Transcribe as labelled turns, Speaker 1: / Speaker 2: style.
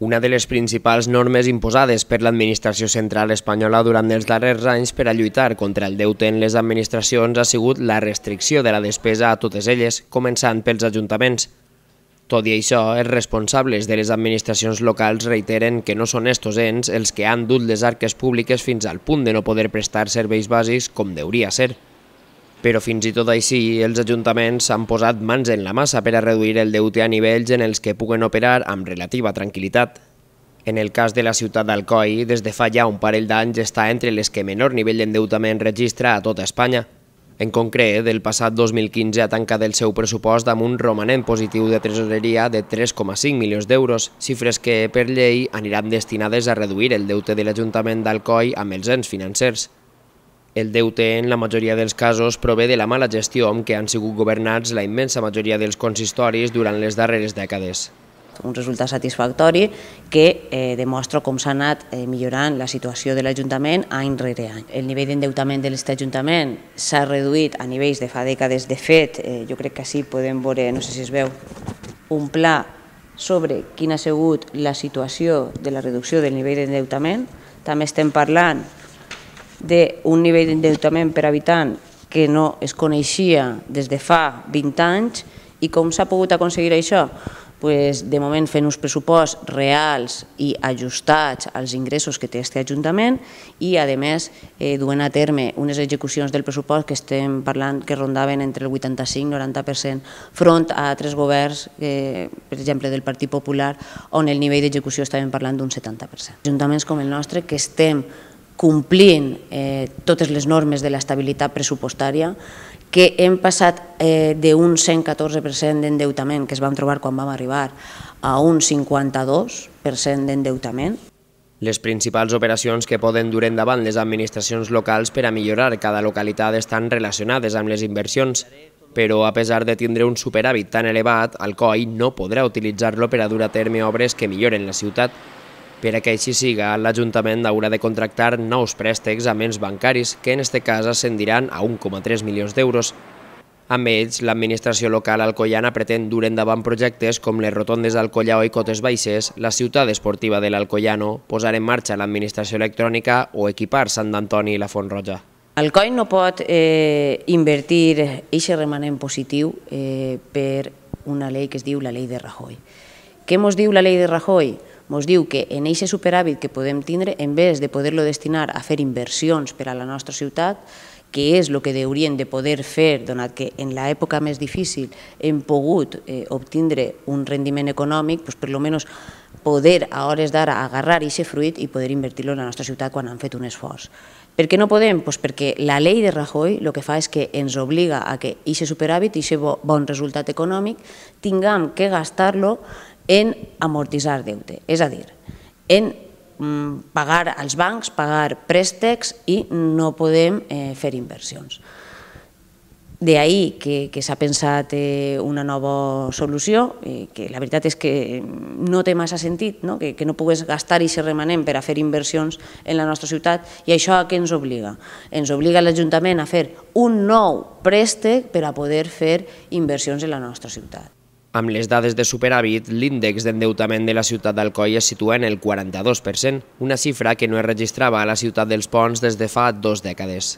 Speaker 1: una de les principals normes imposades per l'administració central espanyola durant els darrers anys per a lluitar contra el deute en les administracions ha sigut la restricció de la despesa a totes elles, començant pels ajuntaments. Tot i això, els responsables de les administracions locals reiteren que no són estos ens els que han dut les arques públiques fins al punt de no poder prestar serveis bàsics com deuria ser però fins i tot així els ajuntaments s'han posat mans en la massa per a reduir el deute a nivells en els que puguen operar amb relativa tranquil·litat. En el cas de la ciutat d'Alcoi, des de fa ja un parell d'anys està entre les que menor nivell d'endeutament registra a tota Espanya. En concret, el passat 2015 ha tancat el seu pressupost amb un romanent positiu de tresoreria de 3,5 milions d'euros, xifres que, per llei, aniran destinades a reduir el deute de l'Ajuntament d'Alcoi amb els ens financers. El deute, en la majoria dels casos, prové de la mala gestió amb què han sigut governats la immensa majoria dels consistoris durant les darreres dècades. Un resultat satisfactori
Speaker 2: que eh, demostra com s'ha anat eh, millorant la situació de l'Ajuntament any rere any. El nivell d'endeutament de Ajuntament s'ha reduït a nivells de fa dècades. De fet, eh, jo crec que sí podem veure, no sé si es veu, un pla sobre quina ha sigut la situació de la reducció del nivell d'endeutament. També estem parlant d'un nivell d'endeutament per habitant que no es coneixia des de fa 20 anys i com s'ha pogut aconseguir això? Pues, de moment fent uns pressupost reals i ajustats als ingressos que té aquest Ajuntament i, a més, eh, duent a terme unes execucions del pressupost que estem parlant que rondaven entre el 85-90% front a altres governs, eh, per exemple, del Partit Popular, on el nivell d'execució estàvem parlant d'un 70%. Ajuntaments com el nostre que estem complint eh, totes les normes de l'estabilitat pressupostària, que hem passat eh, d'un 114% d'endeutament que es vam trobar quan vam arribar a un 52% d'endeutament.
Speaker 1: Les principals operacions que poden dur endavant les administracions locals per a millorar cada localitat estan relacionades amb les inversions, però a pesar de tindre un superàvit tan elevat, COI no podrà utilitzar-lo per a dur a terme obres que milloren la ciutat. Per a que així siga, l'Ajuntament haurà de contractar nous préstecs amb ens bancaris, que en este cas ascendiran a 1,3 milions d'euros. Amb ells, l'administració local alcoiana pretén dur endavant projectes com les rotondes d'Alcoyà i Cotes Baixes, la ciutat esportiva de l'Alcoyano, posar en marxa l'administració electrònica o equipar Sant Antoni i la Font Roja.
Speaker 2: Alcoi no pot eh, invertir aquest remanent positiu eh, per una llei que es diu la llei de Rajoy. Què ens diu la llei de Rajoy? ens diu que en aquest superàvit que podem tindre, en vez de poder-lo destinar a fer inversions per a la nostra ciutat, que és el que haurien de poder fer, donat que en l'època més difícil hem pogut eh, obtindre un rendiment econòmic, doncs per almenys poder a hores d'ara agarrar aquest fruit i poder invertir-lo en la nostra ciutat quan han fet un esforç. Per què no podem? Pues perquè la llei de Rajoy el que fa és que ens obliga a que aquest superàvit, aquest bon resultat econòmic, tinguem que gastar-lo en amortitzar deute, és a dir, en mm, pagar als bancs, pagar préstecs i no podem eh, fer inversions. D'ahí que, que s'ha pensat eh, una nova solució, eh, que la veritat és que no té massa sentit, no? Que, que no pugues gastar i ser remanent per a fer inversions en la nostra ciutat, i això a què ens obliga? Ens obliga l'Ajuntament a fer un nou préstec per a poder fer inversions en la nostra ciutat.
Speaker 1: Amb les dades de superàvit, l'índex d'endeutament de la ciutat d'Alcoi es situa en el 42%, una xifra que no es registrava a la ciutat dels ponts des de fa dues dècades.